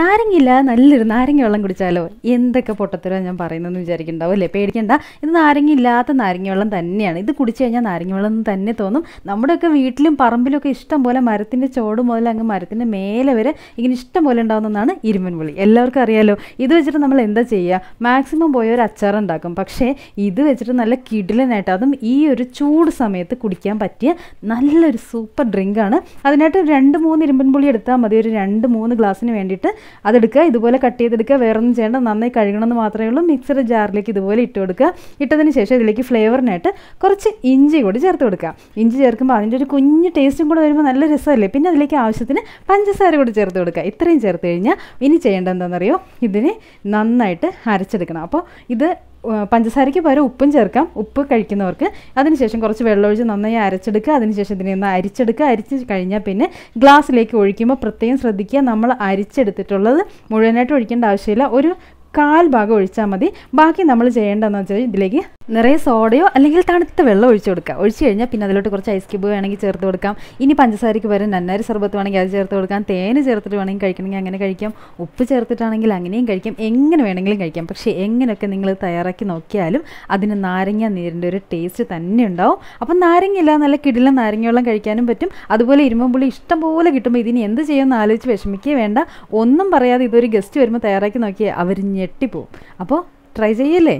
നാരങ്ങയില്ല നല്ലൊരു നാരങ്ങ വെള്ളം കുടിച്ചാലോ എന്തൊക്കെ പൊട്ടത്തരോ ഞാൻ പറയുന്നതെന്ന് വിചാരിക്കുന്നുണ്ടാവും അല്ലേ പേടിക്കണ്ട ഇത് ഇല്ലാത്ത നാരങ്ങ വെള്ളം തന്നെയാണ് ഇത് കുടിച്ചു കഴിഞ്ഞാൽ നാരങ്ങ വെള്ളം തന്നെ തോന്നും നമ്മുടെയൊക്കെ വീട്ടിലും പറമ്പിലൊക്കെ ഇഷ്ടം പോലെ മരത്തിൻ്റെ ചോട് മുതൽ അങ്ങ് മരത്തിൻ്റെ മേലെ വരെ ഇങ്ങനെ ഇഷ്ടം പോലെ ഉണ്ടാകുന്നതാണ് ഇരുമൻ പുളി എല്ലാവർക്കും അറിയാലോ ഇത് വെച്ചിട്ട് നമ്മൾ എന്താ ചെയ്യുക മാക്സിമം പോയ ഒരു അച്ചാർ ഉണ്ടാക്കും പക്ഷേ ഇത് വെച്ചിട്ട് നല്ല കിടിലനായിട്ട് അതും ഈ ഒരു ചൂട് സമയത്ത് കുടിക്കാൻ പറ്റിയ നല്ലൊരു സൂപ്പർ ഡ്രിങ്കാണ് അതിനായിട്ട് രണ്ട് മൂന്ന് ഇരുമ്പൻ പുളി എടുത്താൽ മതി ഒരു രണ്ട് മൂന്ന് ഗ്ലാസ്സിന് വേണ്ടിയിട്ട് അതെടുക്കുക ഇതുപോലെ കട്ട് ചെയ്തെടുക്കുക വേറൊന്നും ചെയ്യേണ്ട നന്നായി കഴുകണമെന്ന് മാത്രമേ ഉള്ളൂ മിക്സഡ് ജാറിലേക്ക് ഇതുപോലെ ഇട്ട് കൊടുക്കുക ഇട്ടതിന് ശേഷം ഇതിലേക്ക് ഫ്ലേവറിനായിട്ട് കുറച്ച് ഇഞ്ചി കൂടി ചേർത്ത് കൊടുക്കുക ഇഞ്ചി ചേർക്കുമ്പോൾ അതിൻ്റെ ഒരു കുഞ്ഞ് ടേസ്റ്റും കൂടെ വരുമ്പോൾ നല്ല രസമല്ലേ പിന്നെ അതിലേക്ക് ആവശ്യത്തിന് പഞ്ചസാര കൂടി ചേർത്ത് കൊടുക്കുക ഇത്രയും ചേർത്ത് കഴിഞ്ഞാൽ ഇനി ചെയ്യേണ്ട എന്താണെന്നറിയോ ഇതിനെ നന്നായിട്ട് അരച്ചെടുക്കണം അപ്പോൾ ഇത് പഞ്ചസാരയ്ക്ക് പകരം ഉപ്പും ചേർക്കാം ഉപ്പ് കഴിക്കുന്നവർക്ക് അതിനുശേഷം കുറച്ച് വെള്ളമൊഴിച്ച് നന്നായി അരച്ചെടുക്കുക അതിനുശേഷം ഇതിനെ ഒന്ന് അരിച്ചെടുക്കുക അരിച്ച് കഴിഞ്ഞാൽ പിന്നെ ഗ്ലാസ്സിലേക്ക് ഒഴിക്കുമ്പോൾ പ്രത്യേകം ശ്രദ്ധിക്കുക നമ്മൾ അരിച്ചെടുത്തിട്ടുള്ളത് മുഴുവനായിട്ട് ഒഴിക്കേണ്ട ആവശ്യമില്ല ഒരു കാൽ ഭാഗം ഒഴിച്ചാൽ മതി ബാക്കി നമ്മൾ ചെയ്യേണ്ടതെന്ന് വെച്ചാൽ ഇതിലേക്ക് നിറയെ സോഡയോ അല്ലെങ്കിൽ തണുത്ത വെള്ളം ഒഴിച്ചു കൊടുക്കാം ഒഴിച്ചു കഴിഞ്ഞാൽ പിന്നെ അതിലോട്ട് കുറച്ച് ഐസ് ക്യൂബ് വേണമെങ്കിൽ ചേർത്ത് കൊടുക്കാം ഇനി പഞ്ചസാരയ്ക്ക് വരും നന്നാരി സർബത്ത് വേണമെങ്കിൽ അത് ചേർത്ത് കൊടുക്കാം തേന് ചേർത്തിട്ട് വേണമെങ്കിൽ കഴിക്കണമെങ്കിൽ അങ്ങനെ കഴിക്കാം ഉപ്പ് ചേർത്തിട്ടാണെങ്കിൽ അങ്ങനെയും കഴിക്കാം എങ്ങനെ വേണമെങ്കിലും കഴിക്കാം പക്ഷേ എങ്ങനെയൊക്കെ നിങ്ങൾ തയ്യാറാക്കി നോക്കിയാലും അതിന് നാരങ്ങ നീരിൻ്റെ ഒരു ടേസ്റ്റ് തന്നെ ഉണ്ടാവും അപ്പം നാരങ്ങ ഇല്ല നല്ല കിടിലം നാരങ്ങവെള്ളം കഴിക്കാനും പറ്റും അതുപോലെ ഇരുമ്പുള്ളി ഇഷ്ടം പോലെ കിട്ടുമ്പോൾ ഇതിന് എന്ത് ചെയ്യുമെന്ന് ആലോചിച്ച് വിഷമിക്കുക വേണ്ട ഒന്നും പറയാതെ ഇതൊരു ഗസ്റ്റ് വരുമ്പോൾ തയ്യാറാക്കി നോക്കിയാൽ അവർ ഞെട്ടിപ്പോവും അപ്പോൾ ട്രൈ ചെയ്യല്ലേ